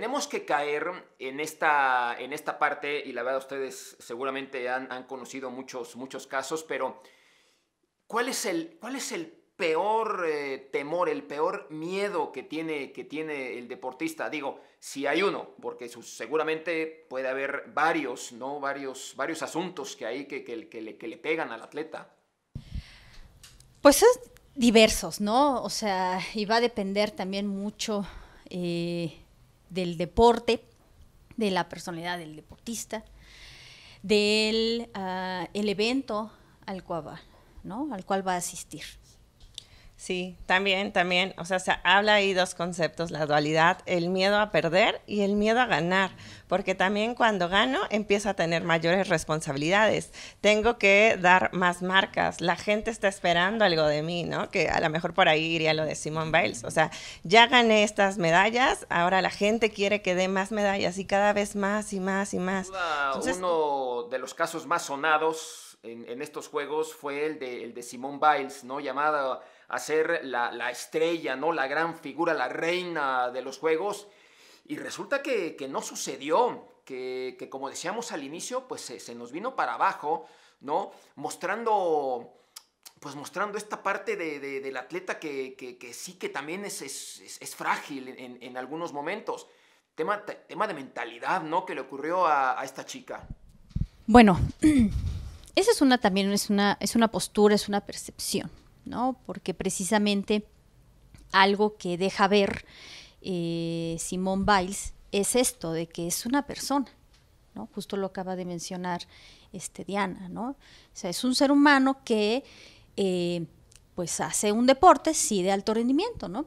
tenemos que caer en esta, en esta parte, y la verdad ustedes seguramente han, conocido muchos, muchos casos, pero ¿cuál es el, cuál es el peor eh, temor, el peor miedo que tiene, que tiene el deportista? Digo, si hay uno, porque seguramente puede haber varios, ¿no? Varios, varios asuntos que hay que, le, pegan al atleta. Pues es diversos, ¿no? O sea, y va a depender también mucho eh, del deporte, de la personalidad del deportista, del ah, el evento al cual va, ¿no? Al cual va a asistir. Sí, también, también. O sea, se habla ahí dos conceptos, la dualidad, el miedo a perder y el miedo a ganar, porque también cuando gano empiezo a tener mayores responsabilidades, tengo que dar más marcas, la gente está esperando algo de mí, ¿no? Que a lo mejor por ahí iría lo de Simone Biles. O sea, ya gané estas medallas, ahora la gente quiere que dé más medallas y cada vez más y más y más. Entonces, Uno de los casos más sonados en, estos juegos fue el de, el de Simone Biles, ¿no? Llamada a ser la, estrella, ¿no? La gran figura, la reina de los juegos. Y resulta que, no sucedió, que, como decíamos al inicio, pues se, nos vino para abajo, ¿no? Mostrando, pues mostrando esta parte del atleta que, sí que también es, es, frágil en, algunos momentos. Tema, tema, de mentalidad, ¿no? Que le ocurrió a, esta chica. Bueno, esa es una también, es una, es una postura, es una percepción. ¿no? Porque precisamente algo que deja ver eh, Simón Valls Biles es esto, de que es una persona, ¿no? Justo lo acaba de mencionar este, Diana, ¿no? O sea, es un ser humano que eh, pues hace un deporte, sí, de alto rendimiento, ¿no?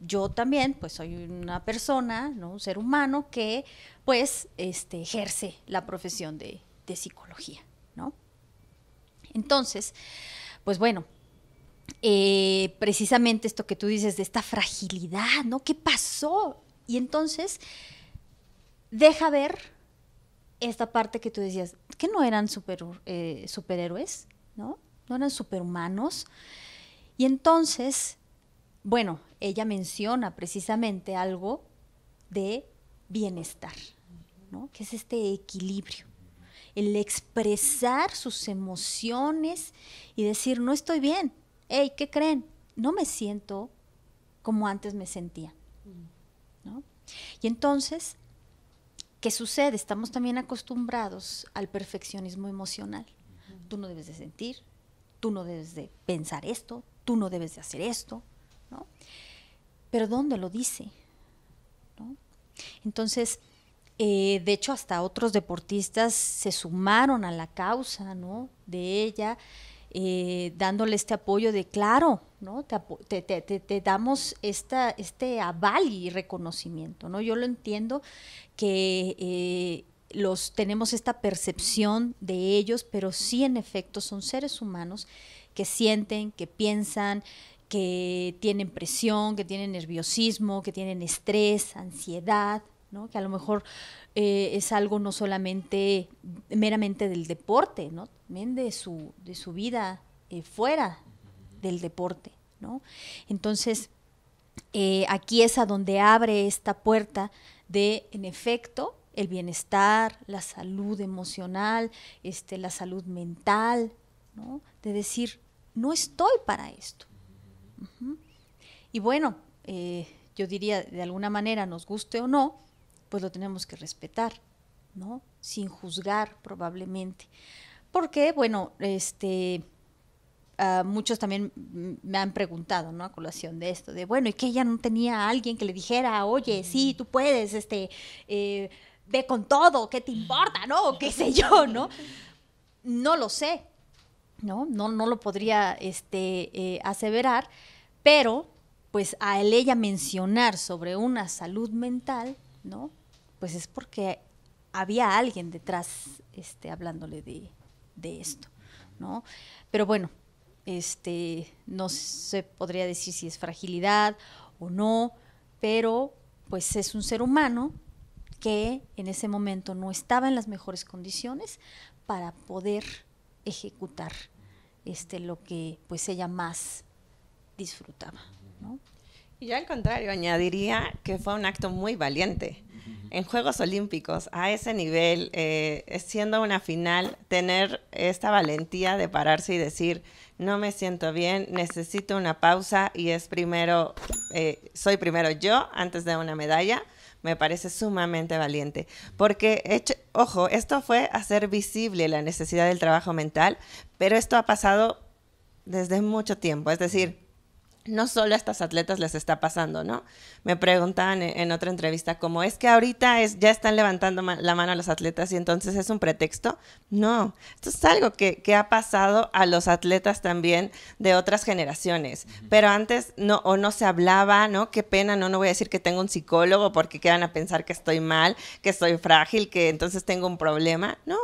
Yo también, pues soy una persona, ¿no? Un ser humano que pues este, ejerce la profesión de, de psicología, ¿no? Entonces, pues bueno, eh, precisamente esto que tú dices de esta fragilidad, ¿no? ¿Qué pasó? Y entonces deja ver esta parte que tú decías, que no eran super, eh, superhéroes, ¿no? No eran superhumanos. Y entonces, bueno, ella menciona precisamente algo de bienestar, ¿no? Que es este equilibrio el expresar sus emociones y decir, no estoy bien, hey, ¿qué creen? No me siento como antes me sentía. ¿no? Y entonces, ¿qué sucede? Estamos también acostumbrados al perfeccionismo emocional. Tú no debes de sentir, tú no debes de pensar esto, tú no debes de hacer esto, ¿no? Pero ¿dónde lo dice? Entonces, eh, de hecho, hasta otros deportistas se sumaron a la causa, ¿no? De ella. Eh, dándole este apoyo de, claro, ¿no? Te, damos este aval y reconocimiento, ¿no? Yo lo entiendo que eh, los, tenemos esta percepción de ellos, pero sí en efecto son seres humanos que sienten, que piensan, que tienen presión, que tienen nerviosismo, que tienen estrés, ansiedad, que a lo mejor eh, es algo no solamente meramente del deporte, También de su, de su vida eh, fuera del deporte, Entonces, eh, aquí es a donde abre esta puerta de, en efecto, el bienestar, la salud emocional, este, la salud mental, De decir, no estoy para esto. Y bueno, yo diría, de alguna manera, nos guste o no, pues lo tenemos que respetar, ¿no? Sin juzgar probablemente. Porque, bueno, este, muchos también me han preguntado, ¿no? A colación de esto, de, bueno, ¿y que ella no tenía alguien que le dijera, oye, sí, tú puedes, este, eh, ve con todo, ¿qué te importa, no? O qué sé yo, ¿no? No lo sé, ¿no? No, no lo podría este, eh, aseverar, pero pues a ella mencionar sobre una salud mental, ¿no? Pues es porque había alguien detrás este, hablándole de, esto, ¿no? Pero bueno, este, no se podría decir si es fragilidad o no, pero pues es un ser humano que en ese momento no estaba en las mejores condiciones para poder ejecutar este, lo que pues ella más disfrutaba. ¿no? Yo al contrario, añadiría que fue un acto muy valiente. En Juegos Olímpicos, a ese nivel, eh, siendo una final, tener esta valentía de pararse y decir, no me siento bien, necesito una pausa y es primero, eh, soy primero yo antes de una medalla, me parece sumamente valiente. Porque, ojo, esto fue hacer visible la necesidad del trabajo mental, pero esto ha pasado desde mucho tiempo. Es decir, no solo a estas atletas les está pasando, ¿no? Me preguntaban e-, en, otra entrevista como, es que ahorita es, ya están levantando la mano a los atletas y entonces es un pretexto. No, esto es algo que, ha pasado a los atletas también de otras generaciones, pero antes no, o no se hablaba, ¿no? Qué pena, no, no voy a decir que tengo un psicólogo porque quedan a pensar que estoy mal, que soy frágil, que entonces tengo un problema. No,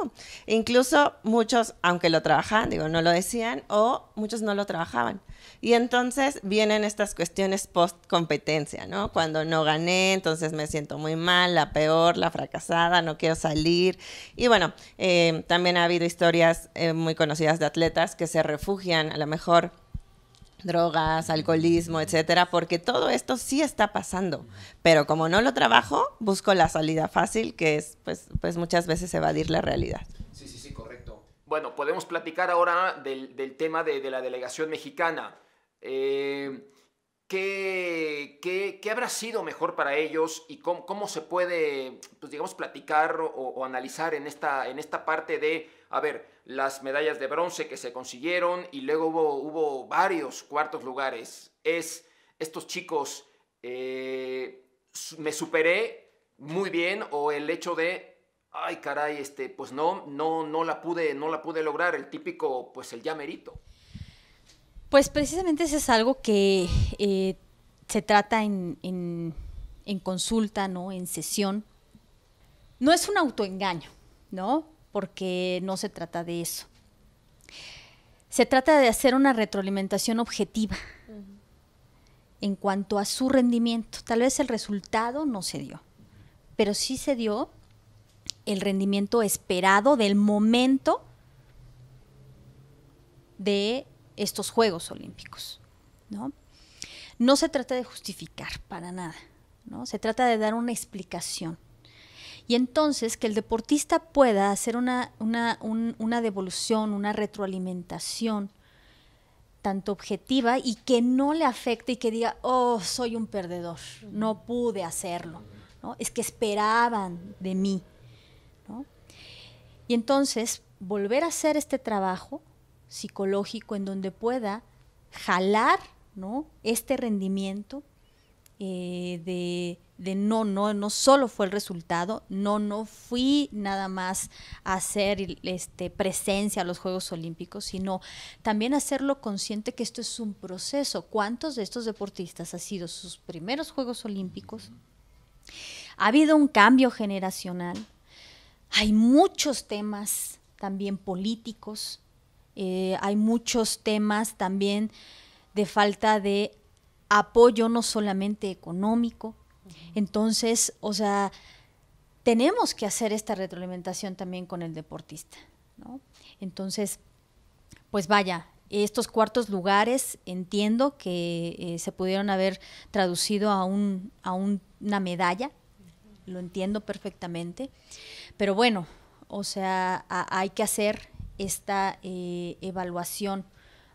incluso muchos, aunque lo trabajaban, digo, no lo decían o muchos no lo trabajaban. Y entonces vienen estas cuestiones post competencia, ¿no? Cuando no gané, entonces me siento muy mal, la peor, la fracasada, no quiero salir. Y bueno, eh, también ha habido historias eh, muy conocidas de atletas que se refugian a lo mejor drogas, alcoholismo, etcétera, porque todo esto sí está pasando. Pero como no lo trabajo, busco la salida fácil, que es pues, pues muchas veces evadir la realidad. Sí, sí, sí, correcto. Bueno, podemos platicar ahora del, tema de, de la delegación mexicana. Eh, ¿qué, habrá sido mejor para ellos y cómo, se puede, pues digamos, platicar o, analizar en esta, en esta parte de, a ver, las medallas de bronce que se consiguieron y luego hubo, varios cuartos lugares? Es, estos chicos, eh, me superé muy bien o el hecho de ay caray, este, pues no, no, no la pude, no la pude lograr, el típico, pues el ya merito. Pues precisamente eso es algo que eh, se trata en, consulta, ¿no? En sesión. No es un autoengaño, ¿no? Porque no se trata de eso. Se trata de hacer una retroalimentación objetiva en cuanto a su rendimiento. Tal vez el resultado no se dio, pero sí se dio el rendimiento esperado del momento de estos Juegos Olímpicos. ¿no? no se trata de justificar para nada, ¿no? se trata de dar una explicación. Y entonces que el deportista pueda hacer una, una, una devolución, una retroalimentación, tanto objetiva y que no le afecte y que diga, oh, soy un perdedor, no pude hacerlo, es que esperaban de mí. ¿no? Y entonces volver a hacer este trabajo psicológico en donde pueda jalar ¿no? este rendimiento eh, de, de, no, no, no solo fue el resultado, no, no fui nada más a hacer este, presencia a los Juegos Olímpicos, sino también hacerlo consciente que esto es un proceso. ¿Cuántos de estos deportistas han sido sus primeros Juegos Olímpicos? Ha habido un cambio generacional, hay muchos temas también políticos, eh, hay muchos temas también de falta de apoyo, no solamente económico. Entonces, o sea, tenemos que hacer esta retroalimentación también con el deportista. ¿no? Entonces, pues vaya, estos cuartos lugares entiendo que eh, se pudieron haber traducido a, un, a una medalla, lo entiendo perfectamente, pero bueno, o sea, hay que hacer esta eh, evaluación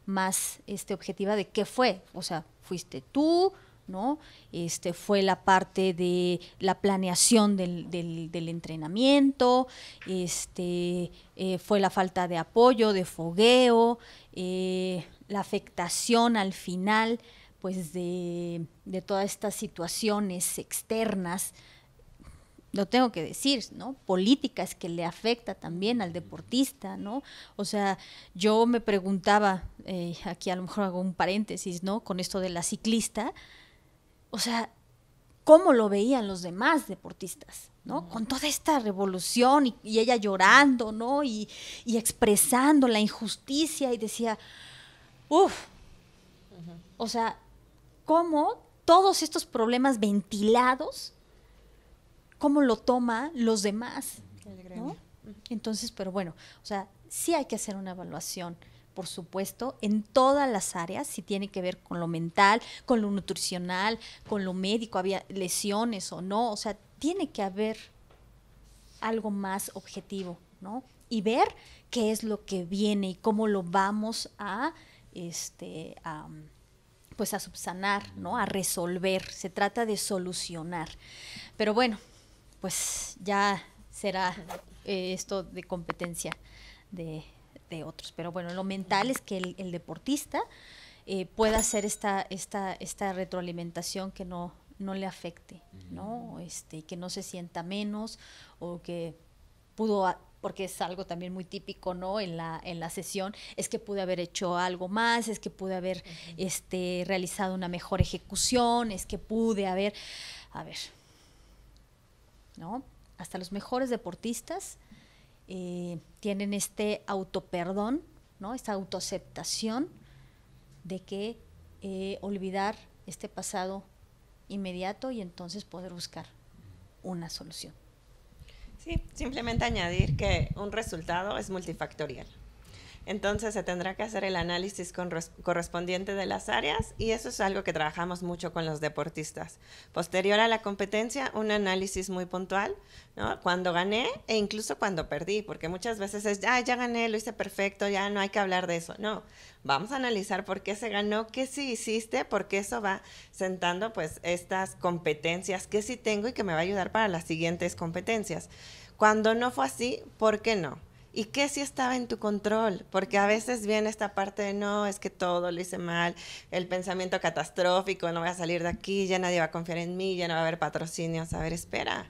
más este, objetiva de qué fue. O sea, fuiste tú, ¿no? Este, fue la parte de la planeación del, entrenamiento, este, eh, fue la falta de apoyo, de fogueo, eh, la afectación al final, pues, de todas estas situaciones externas lo tengo que decir, ¿no? Políticas que le afecta también al deportista, ¿no? O sea, yo me preguntaba, eh, aquí a lo mejor hago un paréntesis, ¿no? Con esto de la ciclista, o sea, ¿cómo lo veían los demás deportistas? ¿no? Con toda esta revolución y, ella llorando, ¿no? Y, expresando la injusticia y decía, uff, o sea, ¿cómo todos estos problemas ventilados cómo lo toma los demás. Entonces, pero bueno, o sea, sí hay que hacer una evaluación por supuesto, en todas las áreas, si tiene que ver con lo mental, con lo nutricional, con lo médico, había lesiones o no, o sea, tiene que haber algo más objetivo, ¿no? Y ver qué es lo que viene y cómo lo vamos a, este, a, pues a subsanar, ¿no? A resolver, se trata de solucionar. Pero bueno, pues ya será eh, esto de competencia de, otros. Pero bueno, lo mental es que el, deportista eh, pueda hacer esta, esta, esta retroalimentación que no, no le afecte, ¿no? Este, que no se sienta menos o que pudo porque es algo también muy típico, ¿no? En la, en la sesión, es que pude haber hecho algo más, es que pude haber este, realizado una mejor ejecución, es que pude haber, a ver, ¿no? Hasta los mejores deportistas eh, tienen este autoperdón, ¿no? Esta autoaceptación de que eh, olvidar este pasado inmediato y entonces poder buscar una solución. Sí, simplemente añadir que un resultado es multifactorial. Entonces se tendrá que hacer el análisis correspondiente de las áreas y eso es algo que trabajamos mucho con los deportistas. Posterior a la competencia, un análisis muy puntual, ¿no? Cuando gané e incluso cuando perdí, porque muchas veces es, ah, ya gané, lo hice perfecto, ya no hay que hablar de eso. No, vamos a analizar por qué se ganó, qué sí hiciste, porque eso va sentando pues estas competencias, que sí tengo y que me va a ayudar para las siguientes competencias. Cuando no fue así, ¿por qué no? ¿Y qué si estaba en tu control? Porque a veces viene esta parte de no, es que todo lo hice mal, el pensamiento catastrófico, no voy a salir de aquí, ya nadie va a confiar en mí, ya no va a haber patrocinios. A ver, espera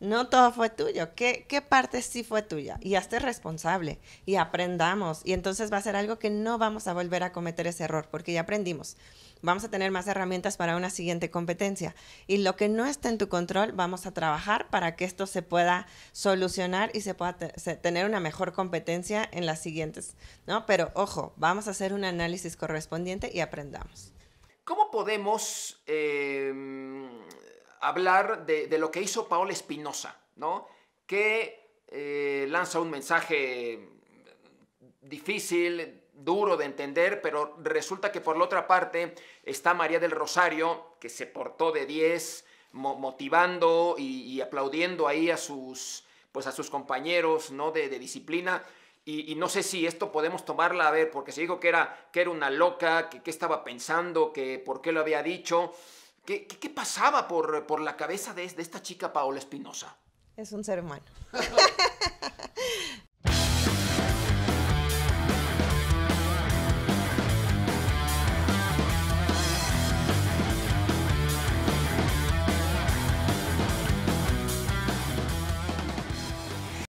no todo fue tuyo. ¿Qué, ¿Qué parte sí fue tuya? Y hazte responsable y aprendamos. Y entonces va a ser algo que no vamos a volver a cometer ese error porque ya aprendimos. Vamos a tener más herramientas para una siguiente competencia. Y lo que no está en tu control, vamos a trabajar para que esto se pueda solucionar y se pueda tener una mejor competencia en las siguientes. ¿no? Pero ojo, vamos a hacer un análisis correspondiente y aprendamos. ¿Cómo podemos em, hablar de, lo que hizo Paola Espinosa, ¿no? que eh, lanza un mensaje difícil, duro de entender, pero resulta que por la otra parte está María del Rosario, que se portó de 10, motivando y, aplaudiendo ahí a sus, pues a sus compañeros ¿no? de, disciplina. Y, no sé si esto podemos tomarla a ver, porque se dijo que era, que era una loca, que, qué estaba pensando, que por qué lo había dicho. ¿Qué, pasaba por, por, la cabeza de, de esta chica Paola Espinosa? Es un ser humano.